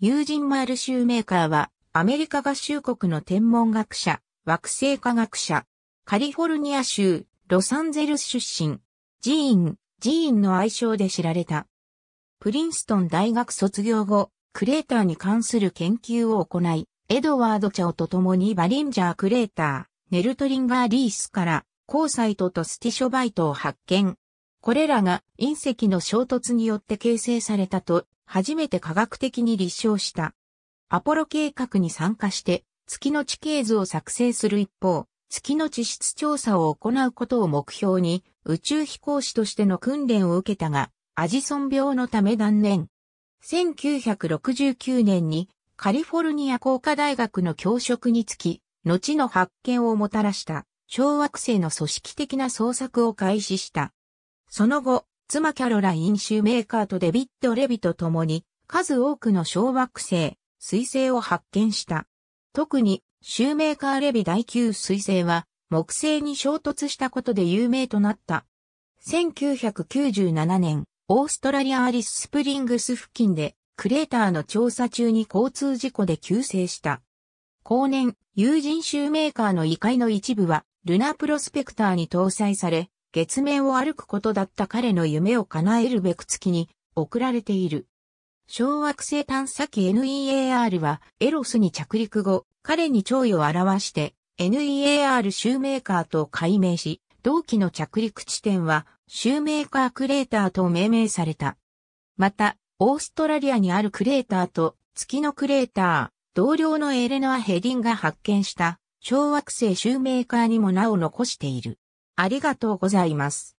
ユージン・マールシューメーカーは、アメリカ合衆国の天文学者、惑星科学者、カリフォルニア州、ロサンゼルス出身、ジーン、ジーンの愛称で知られた。プリンストン大学卒業後、クレーターに関する研究を行い、エドワード・チャオと共にバリンジャー・クレーター、ネルトリンガー・リースから、コーサイトとスティショバイトを発見。これらが隕石の衝突によって形成されたと初めて科学的に立証した。アポロ計画に参加して、月の地形図を作成する一方、月の地質調査を行うことを目標に、宇宙飛行士としての訓練を受けたが、アジソン病のため断念。1969年にカリフォルニア工科大学の教職につき、後の発見をもたらした小惑星の組織的な捜索を開始した。その後、妻キャロライン・シューメーカーとデビッド・レビと共に、数多くの小惑星、彗星を発見した。特に、シューメーカー・レビ第9彗星は、木星に衝突したことで有名となった。1997年、オーストラリア・アリス・スプリングス付近で、クレーターの調査中に交通事故で急逝した。後年、友人シューメーカーの異界の一部は、ルナプロスペクターに搭載され、月面を歩くことだった彼の夢を叶えるべく月に送られている。小惑星探査機 NEAR はエロスに着陸後、彼に蝶位を表して NEAR シューメーカーと改名し、同期の着陸地点はシューメーカークレーターと命名された。また、オーストラリアにあるクレーターと月のクレーター、同僚のエレナー・ヘディンが発見した小惑星シューメーカーにも名を残している。ありがとうございます。